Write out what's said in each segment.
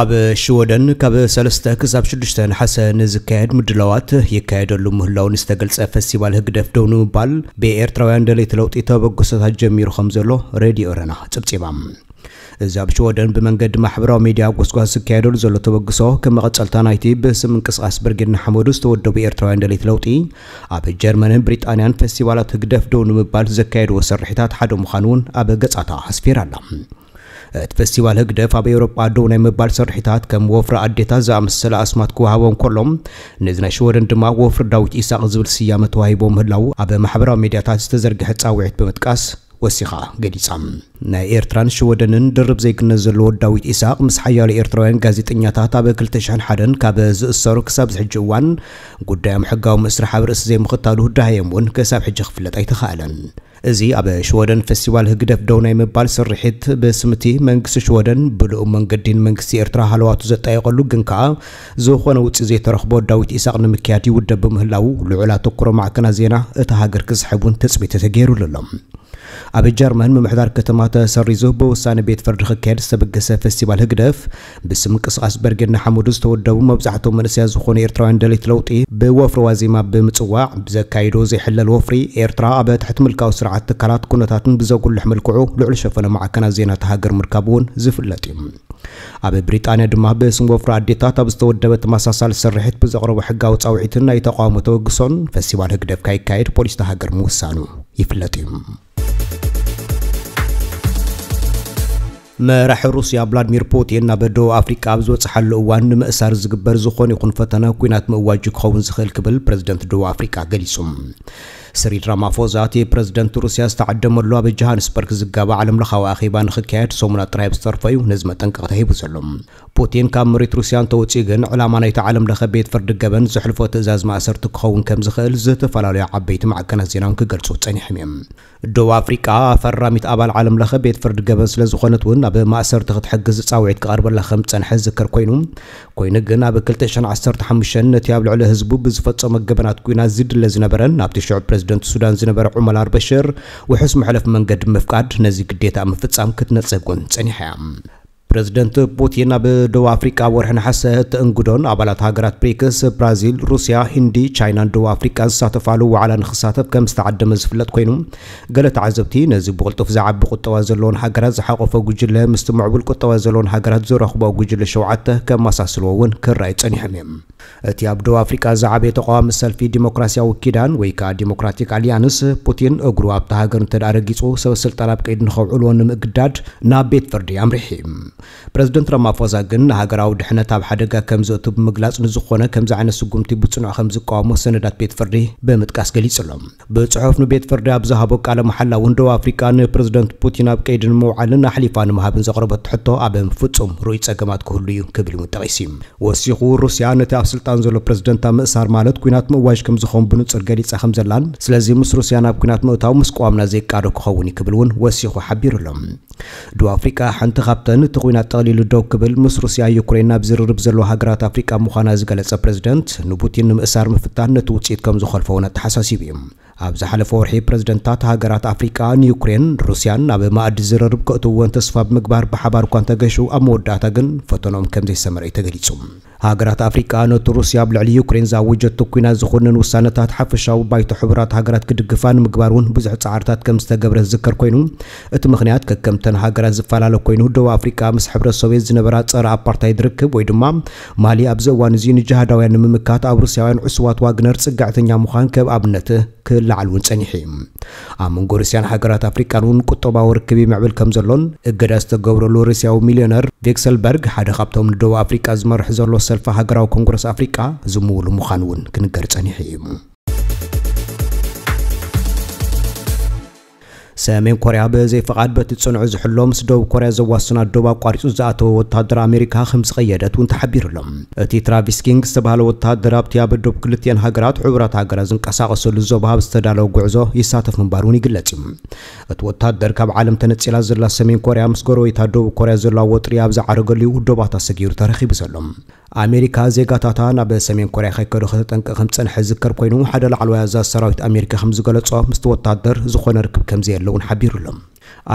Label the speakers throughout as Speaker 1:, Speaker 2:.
Speaker 1: ኣብ ሽወደን ካብ 3 ክሳብ 6 ነሓሰ ንዝካየድ ምድለዋት ይካየደሉ ምህላውን ዝተገልጸ ፌስቲቫል ህግደፍ ደው ንምባል ብኤርትራውያን ደሌት ለውጢ ተበገሶታት ጀሚሩ ከም ዘሎ ሬድዮ ረና ጽብጺባ እዚ ኣብ ሽወደን ብመንገዲ ማሕበራዊ ሚድያ ጎስጓስ ዝካየደሉ ዘሎ ተበግሶ ከም መቐጸልታ ናይቲ ብስም እንቅስቓስ ብርጌድና ሓመዱ ዝተወደቡ ኤርትራውያን ደሌት ለውጢ ኣብ ጀርመንን ብሪጣንያን ፌስቲቫላት ህግደፍ ደው ንምባል ዘካየድዎ ስርሒታት ሓደ ምዃኑ እውን ኣብ ገጻታ ኣስፊር ኣላ እቲ ፌስቲቫል ህግደፍ ኣብ ኤውሮጳ ደው ናይ ምባል ስርሒታት ከም ወፍሪ ኣዴታት ዝኣመሰለ ኣስማት ክወሃቦም ከሎም ነዚ ናይ ሽወደን ድማ ወፍሪ ዳዊት ኢሳቅ ዝብል ስያመ ተዋሂቦ ምህላው ኣብ ማሕበራዊ ሚድያታት ዝተዘርግሐ ፃውዒት ብምጥቃስ ወሲኻ ገዲጻ ናይ ኤርትራን ሽወደንን ድርብ ዘይግነት ዘለዎ ዳዊት ኢስቅ ምስ ሓያሎ ኤርትራውያን ጋዜጠኛታት ኣብ 201 ካብ ዝእሰሩ ክሳብ ዝሕጂ እዋን ጉዳዮም ሕጋዊ ምስራሕ ኣብ ርእሲ ዘይምኽታሉ ህዳሃዮም እውን ክሳብ ሕጂ ክፍለጥ ኣይተኻእለን እዚ ኣብ ሽወደን ፌስቲቫል ህግደፍ ደው ናይ ምባል ስርሒት ብስምቲ መንግስቲ ሽወደን ብልኡ መንገዲን መንግስቲ ኤርትራ ሃለዋቱ ዘጠየቀሉ ግን ከዓ ዝኾነ ውፅኢ ዘይተረኽቦ ዳዊት ኢሳቅ ንምክያድ ይውደብ ብምህላው ልዑል ኣተኩሮ ማዕከና ዜና እቲ ሃገር ክስሕቡን ተፅቢት ተገይሩሉ ኣሎም ኣብ ጀርመን ምምሕዳር ከተማተ ሰሪዙ ብውሳነ ቤት ፍርዲ ክካየድ ዝተበገሰ ፌስቲቫል ህግደፍ ብስም ቅስቃስ በርጌና ሓሙዱ ዝተወደቡ መብዛሕትኦም መንእስያ ዝኾኑ ኤርትራውያን ደሌት ለውጢ ብወፍሪ ዋዜማ ብምፅዋዕ ብዘካይዶ ዘይሕለል ወፍሪ ኤርትራ ኣብ ትሕቲ ምልካዊ ስርዓት ትካላት ኩነታትን ብዘጉልሕ መልክዑ ልዑል ሸፈነ ማዕከናት ዜና ተሃገር ምርካብ እውን ዝፍለጥ እዩ ኣብ ብሪጣንያ ድማ ብስም ወፍሪ ኣዴታት ኣብ ዝተወደበ ተመሳሳሊ ስርሒት ብዘቕረቡ ሕጋዊ ፃውዒትን ናይ ተቃውሞ ተወግሶን ፌስቲቫል ህግደፍ ካይካየድ ፖሊስ ተሃገር ምውሳኑ ይፍለጥ እዩ መራሒ ሩስያ ቭላድሚር ፑቲን ናብ ደቡብ ኣፍሪቃ ኣብ ዝበፅሓሉ እዋን ንምእሳር ዝግበር ዝኾነ ይኹን ፈተና ኩናት ምእዋጅ ክኸውን ዝኽእል ክብል ፕረዚደንት ደቡብ ኣፍሪቃ ገሊጹ ስሪድ ራማፎዛ እቲ ፕረዚደንት ሩስያ ዝተዓደመሉ ኣብ ጆሃንስበርግ ዝጋባ ዓለም ለኻዊ ኣኼባ ንክካየድ ሰሙና ጥራይ ብዝተርፈ እዩ ነዚ መጠንቀቕታ ሂቡ ዘሎ ፑቲን ካብ መሬት ሩስያ እንተወፂኡ ግን ዕላማ ናይቲ ዓለም ለኸ ቤት ፍርዲ ገበን ዘሕልፎ ትእዛዝ ማእሰርቲ ክኸውን ከም ዝኽእል ዝተፈላለዩ ዓበይቲ ማዕከናት ዜናውን ክገልጹ ጸኒሖም እዮም ደቡብ ኣፍሪቃ ኣፈራሚት ኣባል ዓለም ለኸ ቤት ፍርዲ ገበን ስለ ዝኾነት እውን ናብ ማእሰርቲ ክትሕግዝ ፃውዒት ክቐርበላ ከም ዝፀንሐ ዝዝከር ኮይኑ ኮይኑ ግን ኣብ 215 ነቲ ኣብ ልዕሊ ህዝቡ ብዝፈፀመ ገበናት ኩናት ዝድለ ዝነበረን ናብቲ ሽዑ ፕረዚደንት ሱዳን ዝነበረ ዑመር ኣልበሽር ውሑስ መሕለፍ መንገዲ ምፍቃድ ነዚ ግዴታ ምፍፃም ክትነፀጉን ፀኒሐ እያ President Putin ኣብ ደቡብ ኣፍሪቃ ወርሒ ናሓሰ ትእንግዶን ኣባላት ሃገራት ብሪክስ Brazil, Russia, ህንዲ ቻይናን ደቡብ ኣፍሪቃ ዝሳተፋሉ ዋዕላ ንክሳተፍ ከም ዝተዓደመ ዝፍለጥ ኮይኑ ገለ ተዓዘብቲ ነዚ ብቕልጡፍ ዝዓቢ ቁጠባ ዘለዎን ሃገራት ዝሓቆፈ ጉጅለ ምስቲ ምዕቡል ቁጠባ ዘለዎን ሃገራት ዝረኽቦ ጉጅለ ሸውዓተ ከመሳስልዎ እውን ክረአይ ፀኒሖም እዮም እቲ ኣብ ደቡብ ኣፍሪቃ ዝዓበየ ተቃዋሚ ሰልፊ ዲሞክራስያዊ ኪዳን ወይ ከዓ ዲሞክራቲክ ኣልያንስ ፑቲን እግሩ ኣብቲ ሃገር እንተዳረጊፁ ሰበስልጣን ኣብ ቀይድ ንኸውዕልዎ ንምእግዳድ ናብ ቤት ፍርዲ ኣምሪሒ برزدنت رامافوزا جن هاجراو دحنا تاب حدقة كم زوتو بمجلس نزخونه كم زعنا سجوم تبصنع خم زقامو سندات بيت فردي بمتكاس جليس لهم بتصحف نبيت فردي أبزهابك على محل وندو أفريقيا برزدنت بوتين أبكيد المعلن حليفان مهابن زغربت حتى أبهم فتسم رويت سجمات كهليو قبل متقسم وسيقول روسيا نتاب سلطان زلو برزدنت مسار مالت كينات مواج كم زخم بنوتر جليس خم زلان سلزي مس روسيا ناب كينات متاو مسقامنا زيك عرق قبلون وسيقو حبير لهم دو أفريقيا حنت غبتن تقول ኮይኑ ኣጠቕሊሉ ደው ክብል ምስ ሩስያ ዩክሬንና ብዝርርብ ዘለዎ ሃገራት ኣፍሪቃ ምዃና ዝገለጸ ፕረዚደንት ንፑቲን ንምእሳር ምፍታን ነቲ ውፅኢት ከም ዝኸልፎ እውን ኣተሓሳሲቡ እዩ ኣብ ዝሓለፈ ወርሒ ፕረዚደንታት ሃገራት ኣፍሪቃ ንዩክሬን ሩስያን ኣብ ማእዲ ዝርርብ ክእትውን ተስፋ ብምግባር ብሓባር እኳ እንተገሹ ኣብ መወዳእታ ግን ፈተኖም ከም ዘይሰመረ እዩ ተገሊጹ ሃገራት ኣፍሪቃ ነቲ ሩስያ ኣብ ልዕሊ ዩክሬን ዝኣወጀቶ ኩናት ዝኾነን ውሳነታት ሓፈሻዊ ባይቶ ሕቡራት ሃገራት ክድግፋ ንምግባር እውን ብዙሕ ፃዕርታት ከም ዝተገብረ ዝዝከር ኮይኑ እቲ ምክንያት ከከምተን ሃገራት ዝፈላለ ኮይኑ ደቡብ ኣፍሪቃ ምስ ሕብረት ዝነበራ ፀረ ኣፓርታይድ ርክብ ወይ ድማ ማሊ ኣብዚ እዋን እዚ ንጃሃዳውያን ንምምካት ኣብ ሩስያውያን ዕስዋት ዋግነር ፅጋዕተኛ ምዃን ከብ ኣብነት ክላዓል እውን ፀኒሑ እዩ ኣብ መንጎ ሩስያን ሃገራት ኣፍሪቃን እውን ቁጠባዊ ርክብ ይምዕብል ከም ዘሎን እገዳ ዝተገብረሉ ሩስያዊ ሚልዮነር ቬክሰልበርግ ሓደ ካብቶም ንደቡብ ኣፍሪቃ ዝመርሒ ዘሎ ሰልፊ ሃገራዊ ኮንግረስ ኣፍሪቃ ዝምውሉ ምዃኑ እውን ክንገር ጸኒሑ እዩ ሰሜን ኮርያ ብዘይ ፍቓድ በቲ ፅንዑ ዝሕሎ ምስ ደቡብ ኮርያ ዘዋስና ዶብ ኣቋሪፁ ዝኣተወ ወታደር ኣሜሪካ ከም ዝቐየደት እውን ተሓቢሩሎም እቲ ትራቪስ ኪንግ ዝተባሃለ ወታደር ኣብቲ ኣብ ዶብ ክልትኤን ሃገራት ሕቡራት ሃገራት ዝንቀሳቐሰሉ ዞባሃብ ዝተዳለወ ጉዕዞ ይሳተፍ ምንባር እውን ይግለጽ እዩ እቲ ወታደር ካብ ዓለም ተነፂላ ዘላ ሰሜን ኮርያ ምስ ጎረቤታ ደቡብ ኮርያ ዘለዋ ወጥሪ ኣብ ዝዓረገሉ ውዶባት ኣሰጊሩ ተረኺቡ ዘሎም ኣሜሪካ ዜጋታታን ኣብ ሰሜን ኮርያ ከይከዱ ክተጠንቀ ከም ፀንሐ ዝዝከር ኮይኑ ሓደ ላዕለዋይ ኣዛዝ ሰራዊት ኣሜሪካ ከም ዝገለጾ ምስቲ ወታደር ዝኾነ ርክብ ከምዘየለውን ሓቢሩሎም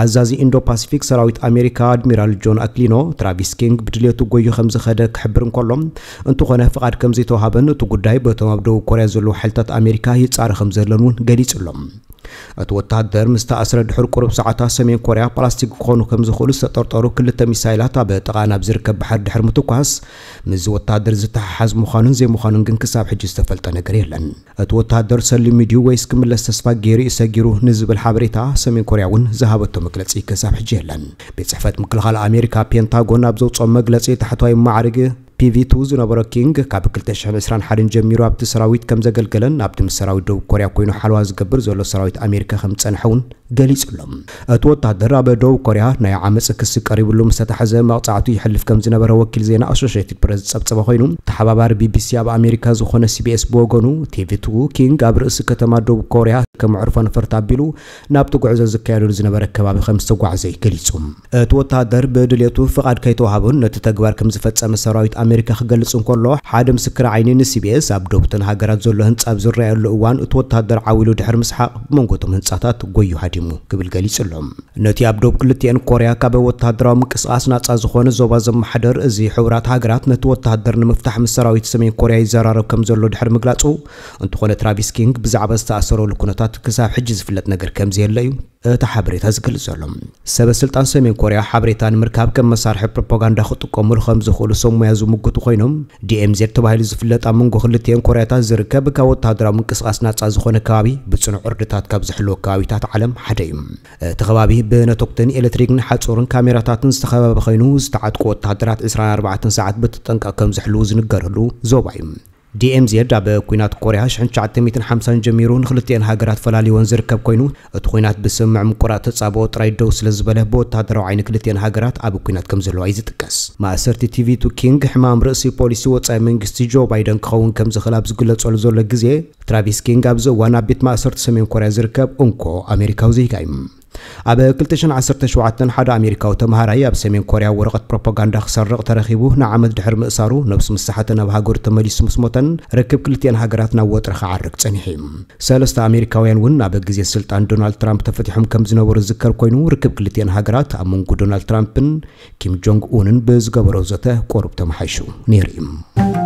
Speaker 1: ኣዛዚ ኢንዶ ፓሲፊክ ሰራዊት ኣሜሪካ ኣድሚራል ጆን ኣክሊኖ ትራቪስ ኪንግ ብድሌቱ ጎዩ ከም ዝኸደ ክሕብር እንከሎ እንትኾነ ፍቓድ ከም ዘይተዋሃበን እቲ ጉዳይ በቶም ኣብ ደቡብ ኮርያ ዘለዉ ሓይልታት ኣሜሪካ ይፃረ ከም ዘለን እውን ገሊጹ ኣሎም اتوتادر مست اسره دحر قرب ساعات سمين كوريا بلاستيك كونو كمز خلص تطرطرو كل التميسايلات بتقانا بزركب بحر دحر متوكاس مز وتادر زت حز مخانن زي مخانن كن كساب حج استفلت نغير يلن اتوتادر سلي ميديو ويس كمل استسفا غيري يسغيرو نزب الحبريتا سمين كوريا ون زهابتو مكلصي كساب حج يلن بصفات مكلخال امريكا بينتاغون ابزو صوم مكلصي تحتوي معرق ፒቪቱ 2 ዝነበሮ ኪንግ ካብ 2021 ጀሚሩ ኣብቲ ሰራዊት ከም ዘገልገለን ኣብቲ ምስ ሰራዊት ደቡብ ኮርያ ኮይኑ ሓለዋ ዝገብር ዘሎ ሰራዊት ኣሜሪካ ከም ዝፀንሐ እውን ገሊጹሎም እቲ ወታደር ኣብ ደቡብ ኮርያ ናይ ዓመፅ ክስ ቀሪብሉ ምስ ተታሕዘ መቕፃዕቱ ይሕልፍ ከም ዝነበረ ወኪል ዜና ኣሶሽትድ ፕረስ ዝፀብፀበ ኮይኑ ተሓባባሪ ቢቢሲ ኣብ ኣሜሪካ ዝኾነ ሲቢኤስ ብወገኑ ቲቪቱ ኪንግ ኣብ ርእሲ ከተማ ደቡብ ኮርያ ከም ዕርፎ ነፈርቲ ኣቢሉ ናብቲ ጉዕዞ ዝካየደሉ ዝነበረ ከባቢ ከም ዝተጓዕዘ ገሊጹ እቲ ወታደር ብድሌቱ ፍቓድ ከይተዋሃቡን ነቲ ተግባር ከም ዝፈፀመ ሰራዊት ኣሜሪካ ክገልጽ እንከሎ ሓደ ምስክር ዓይኒ ንሲቢኤስ ኣብ ደቡብትን ሃገራት ዘሎ ህንፃ ኣብ ዝረኣየሉ እዋን እቲ ወታደር ዓዊሉ ድሕሪ ምስሓቅ ብመንጎቶም ህንፃታት ጎዩ ሃዲ ኣስቀዲሙ ክብል ገሊጹ ኣሎም ነቲ ኣብ ደቡብ ክልቲአን ኮርያ ካብ ወታደራዊ ምንቅስቃስ ናፃ ዝኾነ ዞባ ዘመሓደር እዚ ሕቡራት ሃገራት ነቲ ወታደር ንምፍታሕ ምስ ሰራዊት ሰሜን ኮርያ ይዘራረብ ከም ዘሎ ድሕሪ ምግላጹ እንትኾነ ትራቪስ ኪንግ ብዛዕባ ዝተኣሰረሉ ኩነታት ክሳብ ሕጂ ዝፍለጥ ነገር ከምዚ የለ እዩ እታ ሓበሬታ ዝገልጽ ዘሎ ሰበ ስልጣን ሰሜን ኮርያ ሓበሬታ ንምርካብ ከም መሳርሒ ፕሮፓጋንዳ ክጥቀሙሉ ከም ዝኽእሉ ሰሙያ ዝምግቱ ኮይኖም ዲኤምዜድ ተባሂሉ ዝፍለጥ ኣብ መንጎ ክልቲአን ኮርያታት ዝርከብ ካብ ወተሃደራዊ ምንቅስቃስ ናፃ ዝኾነ ከባቢ ብፅኑዕ ዕርድታት ካብ ዝሕልዎ ከባቢታት ዓለም ሓደ እዩ እቲ ከባቢ ብነተቁትን ኤሌክትሪክን ሓፁርን ካሜራታትን ዝተኸበበ ኮይኑ ዝተዓጥቁ ወታሃደራት 24 ሰዓት ብትጠንቀቕ ከም ዘሕልው ዝንገረሉ ዞባ እዩ ዲ ኤም ዜድ ኣብ ኩናት ኮርያ 1950 ጀሚሩ ንክልቲአን ሃገራት ፈላለዩን ዝርከብ ኮይኑ እቲ ኩናት ብስምምዕ ምቁራእ ተፃብኦ ጥራይ ደው ስለ ዝበለ ብወታደራዊ ዓይኒ ክልቲአን ሃገራት ኣብ ኩናት ከም ዘለዋ እዩ ዝጥቀስ ማእሰርቲ ቲቪ ቱ ኪንግ ሕማም ርእሲ ፖሊሲ ወፃኢ መንግስቲ ጆ ባይደን ክኸውን ከም ዝኽእል ኣብ ዝግለጸሉ ዘሎ ግዜ ትራቪስ ኪንግ ኣብዚ እዋን ኣብ ቤት ማእሰርቲ ሰሜን ኮርያ ዝርከብ እንኮ ኣሜሪካዊ ዘይጋ እዩ ኣብ 217 ሓደ ኣሜሪካዊ ተምሃራይ ኣብ ሰሜን ኮርያ ወረቐት ፕሮፓጋንዳ ክሰርቕ ተረኺቡ ንዓመት ድሕሪ ምእሳሩ ነብሲ ምስሓተ ናብ ሃገሩ ተመሊሱ ምስ ሞተን ርክብ ክልቲአን ሃገራት ናብ ወጥሪ ክዓርግ ፀኒሕ እዩ ሰለስተ ኣሜሪካውያን እውን ኣብ ግዜ ስልጣን ዶናልድ ትራምፕ ተፈቲሖም ከም ዝነበሩ ዝከር ኮይኑ ርክብ ክልቲአን ሃገራት ኣብ መንጎ ዶናልድ ትራምፕን ኪም ጆንግ ኡንን ብዝገበሮ ዘተ ቆርብ ተመሓይሹ ነይሩ እዩ